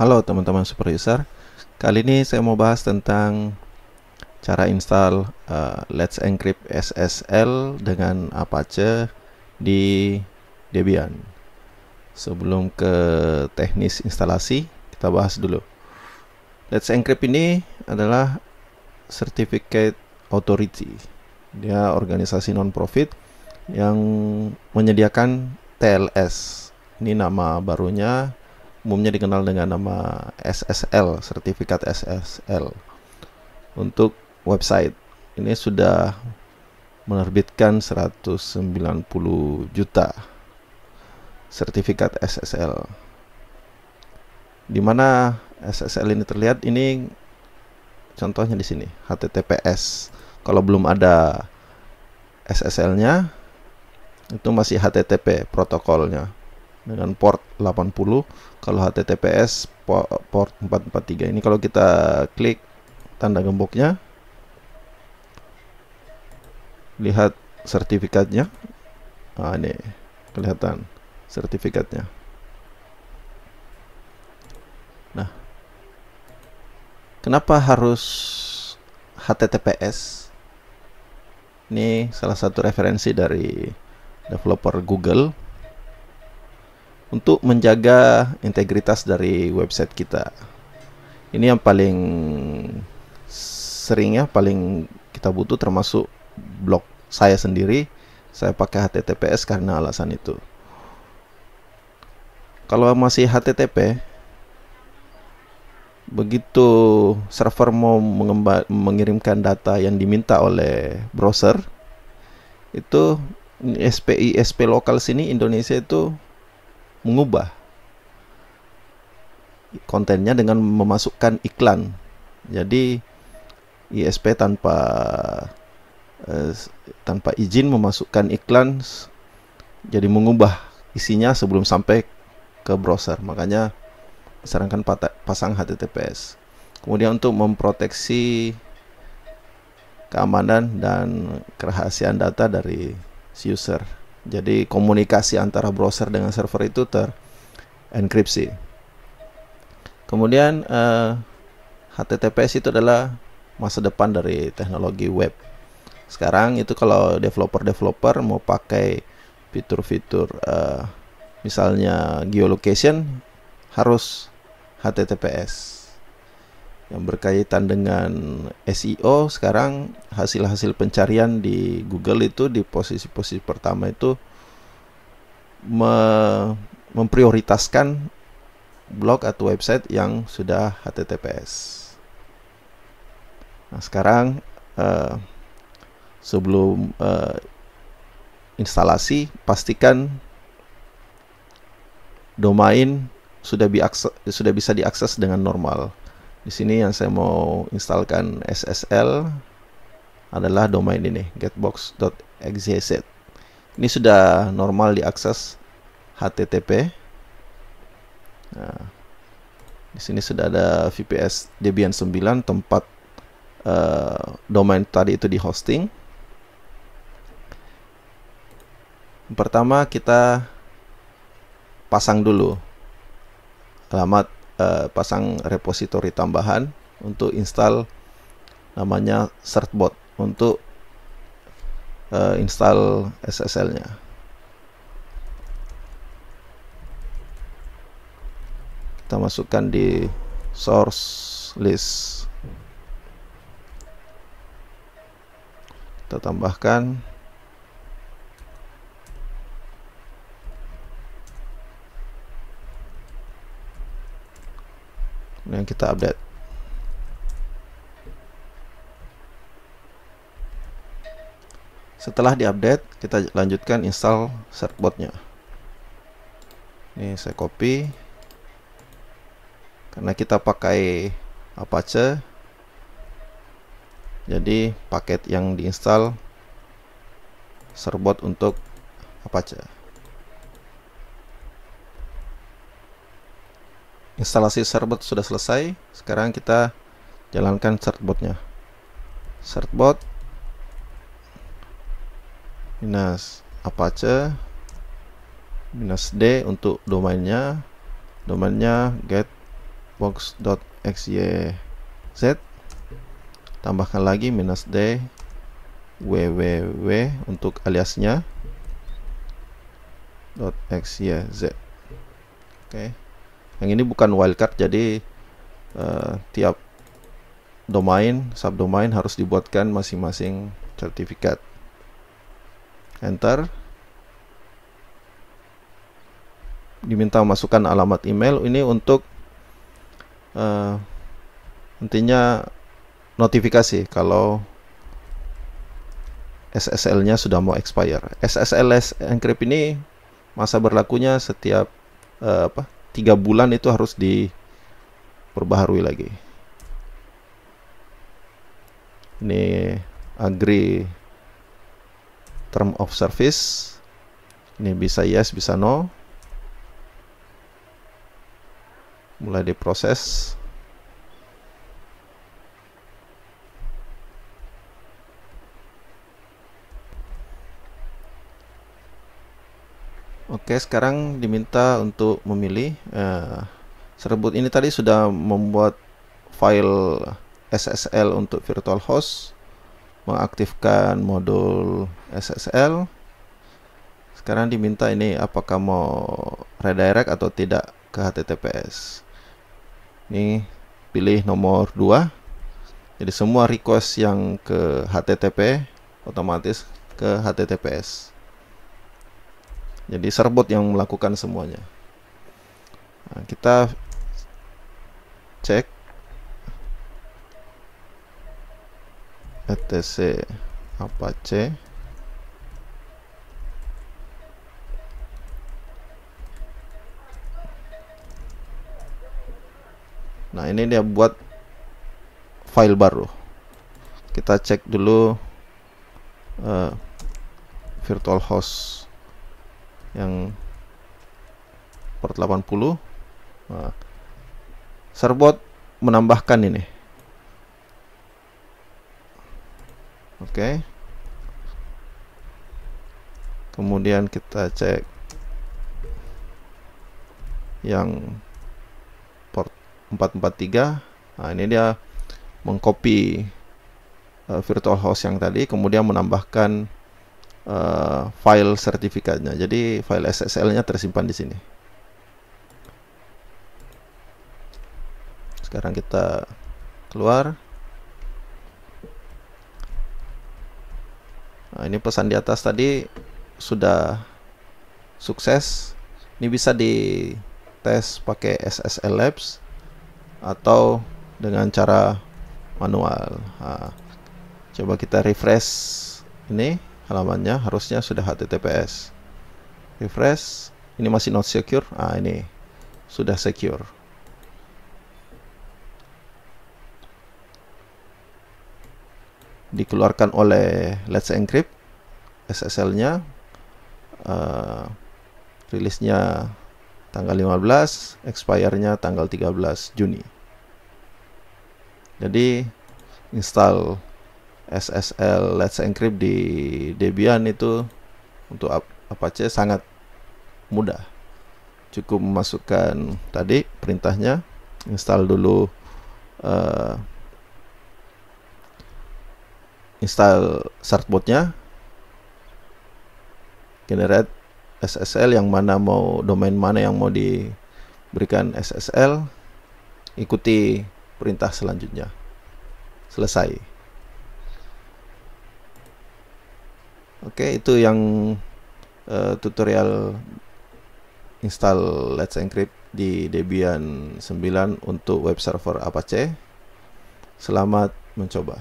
Halo teman-teman user. Kali ini saya mau bahas tentang cara install uh, Let's Encrypt SSL dengan Apache di Debian Sebelum ke teknis instalasi, kita bahas dulu Let's Encrypt ini adalah Certificate Authority Dia organisasi non-profit yang menyediakan TLS Ini nama barunya umumnya dikenal dengan nama SSL, sertifikat SSL. Untuk website ini sudah menerbitkan 190 juta sertifikat SSL. Di mana SSL ini terlihat ini contohnya di sini HTTPS. Kalau belum ada SSL-nya itu masih HTTP protokolnya dengan port 80 kalau HTTPS port 443 ini kalau kita klik tanda gemboknya lihat sertifikatnya nah, ini kelihatan sertifikatnya nah kenapa harus HTTPS ini salah satu referensi dari developer Google untuk menjaga integritas dari website kita. Ini yang paling sering ya, paling kita butuh termasuk blog saya sendiri. Saya pakai HTTPS karena alasan itu. Kalau masih HTTP, begitu server mau mengirimkan data yang diminta oleh browser, itu SPI SP lokal sini Indonesia itu mengubah kontennya dengan memasukkan iklan. Jadi ISP tanpa eh, tanpa izin memasukkan iklan jadi mengubah isinya sebelum sampai ke browser. Makanya sarankan pasang HTTPS. Kemudian untuk memproteksi keamanan dan kerahasiaan data dari si user. Jadi komunikasi antara browser dengan server itu terenkripsi. Kemudian uh, eh, HTTPS itu adalah masa depan dari teknologi web. Sekarang itu kalau developer-developer mau pakai fitur-fitur uh, misalnya geolocation harus HTTPS yang berkaitan dengan SEO sekarang hasil-hasil pencarian di Google itu di posisi-posisi pertama itu me memprioritaskan blog atau website yang sudah HTTPS. Nah sekarang uh, sebelum uh, instalasi pastikan domain sudah, sudah bisa diakses dengan normal di sini yang saya mau instalkan SSL adalah domain ini getbox.xyz ini sudah normal diakses HTTP nah, di sini sudah ada VPS Debian 9 tempat uh, domain tadi itu di hosting pertama kita pasang dulu alamat Eh, pasang repository tambahan untuk install namanya certbot untuk uh, install SSL-nya. Kita masukkan di source list. Kita tambahkan kemudian kita update setelah diupdate kita lanjutkan install serbotnya. ini saya copy karena kita pakai Apache jadi paket yang diinstal serbot untuk Apache instalasi serbot sudah selesai sekarang kita jalankan certbotnya certbot minus apache minus d untuk domainnya domainnya getbox.xyz tambahkan lagi minus d www untuk aliasnya .xyz oke okay yang ini bukan wildcard jadi uh, tiap domain subdomain harus dibuatkan masing-masing sertifikat enter diminta masukkan alamat email ini untuk uh, intinya notifikasi kalau SSL-nya sudah mau expire. SSL encrypt ini masa berlakunya setiap uh, apa? tiga bulan itu harus diperbaharui lagi ini agree term of service ini bisa yes bisa no mulai diproses Oke, sekarang diminta untuk memilih uh, eh, serbut ini tadi sudah membuat file SSL untuk virtual host, mengaktifkan modul SSL. Sekarang diminta ini apakah mau redirect atau tidak ke HTTPS. Ini pilih nomor 2. Jadi semua request yang ke HTTP otomatis ke HTTPS. Jadi serbot yang melakukan semuanya. Nah, kita cek etc apache Nah ini dia buat file baru. Kita cek dulu uh, virtual host yang port 80 nah, Serbot menambahkan ini oke okay. kemudian kita cek yang port 443 nah ini dia mengcopy uh, virtual host yang tadi kemudian menambahkan uh, file sertifikatnya. Jadi file SSL-nya tersimpan di sini. Sekarang kita keluar. Nah, ini pesan di atas tadi sudah sukses. Ini bisa dites pakai SSL Labs atau dengan cara manual. Nah, coba kita refresh ini halamannya harusnya sudah HTTPS refresh ini masih not secure ah ini sudah secure dikeluarkan oleh Let's Encrypt SSL-nya uh, eh, rilisnya tanggal 15 expire-nya tanggal 13 Juni jadi install SSL Let's Encrypt di Debian itu untuk Apache sangat mudah. Cukup memasukkan tadi perintahnya, install dulu uh, install startbotnya, generate SSL yang mana mau domain mana yang mau diberikan SSL, ikuti perintah selanjutnya. Selesai. Oke, okay, itu yang uh, tutorial install Let's Encrypt di Debian 9 untuk web server Apache. Selamat mencoba.